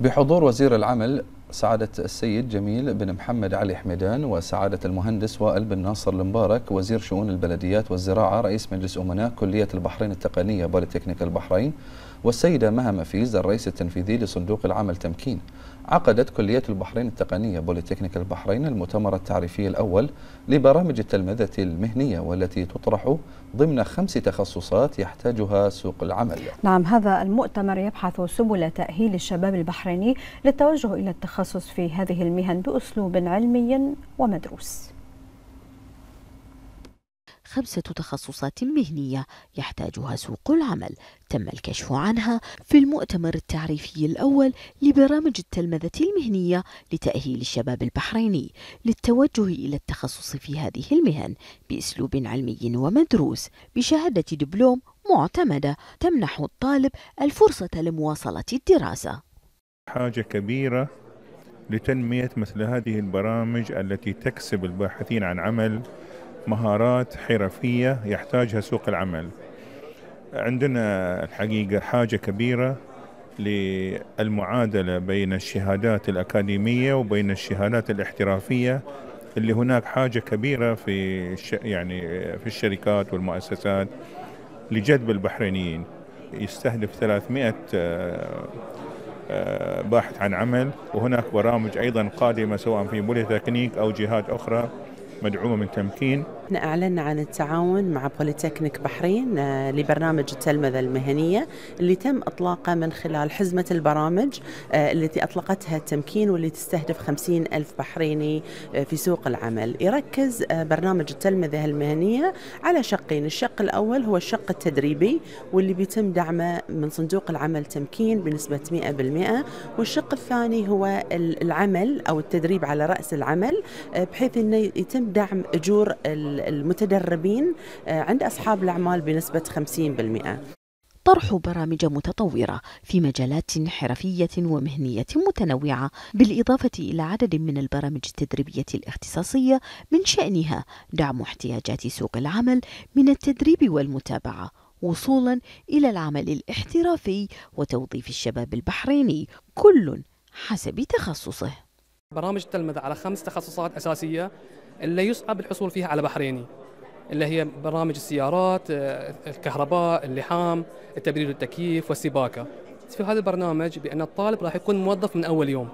بحضور وزير العمل سعادة السيد جميل بن محمد علي حميدان وسعادة المهندس وائل بن ناصر المبارك وزير شؤون البلديات والزراعة رئيس مجلس أمناء كلية البحرين التقنية بوليتكنيك البحرين والسيدة مها مفيز الرئيس التنفيذي لصندوق العمل تمكين عقدت كلية البحرين التقنية بوليتكنيك البحرين المؤتمر التعريفي الأول لبرامج التلمذة المهنية والتي تطرح ضمن خمس تخصصات يحتاجها سوق العمل نعم هذا المؤتمر يبحث سبل تأهيل الشباب البحريني للتوجه إلى التخصص في هذه المهن بأسلوب علمي ومدروس خمسة تخصصات مهنية يحتاجها سوق العمل تم الكشف عنها في المؤتمر التعريفي الأول لبرامج التلمذة المهنية لتأهيل الشباب البحريني للتوجه إلى التخصص في هذه المهن بأسلوب علمي ومدروس بشهادة دبلوم معتمدة تمنح الطالب الفرصة لمواصلة الدراسة حاجة كبيرة لتنمية مثل هذه البرامج التي تكسب الباحثين عن عمل مهارات حرفية يحتاجها سوق العمل عندنا الحقيقة حاجة كبيرة للمعادلة بين الشهادات الأكاديمية وبين الشهادات الاحترافية اللي هناك حاجة كبيرة في يعني في الشركات والمؤسسات لجذب البحرينيين يستهدف 300 آه، باحث عن عمل وهناك برامج أيضا قادمة سواء في بوليتكنيك أو جهات أخرى مدعومة من تمكين احنا اعلنا عن التعاون مع بوليتكنيك بحرين آه، لبرنامج التلمذه المهنيه اللي تم اطلاقه من خلال حزمه البرامج آه، التي اطلقتها التمكين واللي تستهدف 50 الف بحريني آه، في سوق العمل يركز برنامج التلمذه المهنيه على شقين الشق الاول هو الشق التدريبي واللي بيتم دعمه من صندوق العمل تمكين بنسبه 100% والشق الثاني هو العمل او التدريب على راس العمل بحيث انه يتم دعم اجور ال المتدربين آه، عند أصحاب الأعمال بنسبة 50%. طرح برامج متطورة في مجالات حرفية ومهنية متنوعة بالإضافة إلى عدد من البرامج التدريبية الاختصاصية من شأنها دعم احتياجات سوق العمل من التدريب والمتابعة وصولا إلى العمل الاحترافي وتوظيف الشباب البحريني كل حسب تخصصه برامج تلمذة على خمس تخصصات أساسية اللي يصعب الحصول فيها على بحريني اللي هي برامج السيارات آه، الكهرباء اللحام التبريد والتكييف والسباكة في هذا البرنامج بأن الطالب راح يكون موظف من أول يوم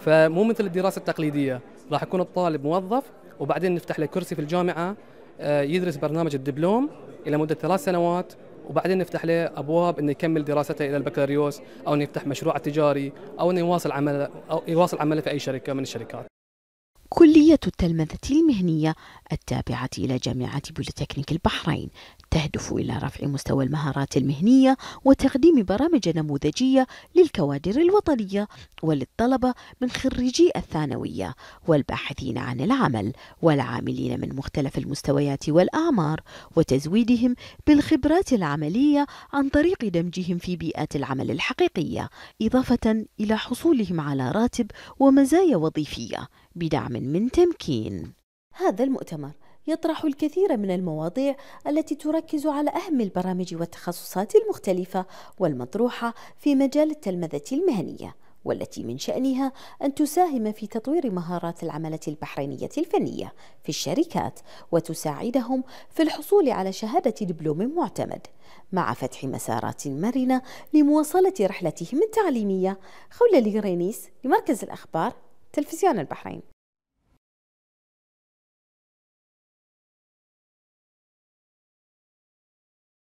فمو مثل الدراسة التقليدية راح يكون الطالب موظف وبعدين نفتح له كرسي في الجامعة آه، يدرس برنامج الدبلوم إلى مدة ثلاث سنوات وبعدين نفتح له ابواب انه يكمل دراسته الى البكالوريوس او انه يفتح مشروع تجاري او انه يواصل عمله او يواصل عمله في اي شركه من الشركات كلية التلمذة المهنية التابعة إلى جامعة بوليتكنيك البحرين تهدف إلى رفع مستوى المهارات المهنية وتقديم برامج نموذجية للكوادر الوطنية وللطلبة من خريجي الثانوية والباحثين عن العمل والعاملين من مختلف المستويات والأعمار وتزويدهم بالخبرات العملية عن طريق دمجهم في بيئات العمل الحقيقية إضافة إلى حصولهم على راتب ومزايا وظيفية بدعم الثامن من تمكين هذا المؤتمر يطرح الكثير من المواضيع التي تركز على أهم البرامج والتخصصات المختلفة والمطروحة في مجال التلمذة المهنية والتي من شأنها أن تساهم في تطوير مهارات العملة البحرينية الفنية في الشركات وتساعدهم في الحصول على شهادة دبلوم معتمد مع فتح مسارات مرنة لمواصلة رحلتهم التعليمية خولة لغرينيس لمركز الأخبار تلفزيون البحرين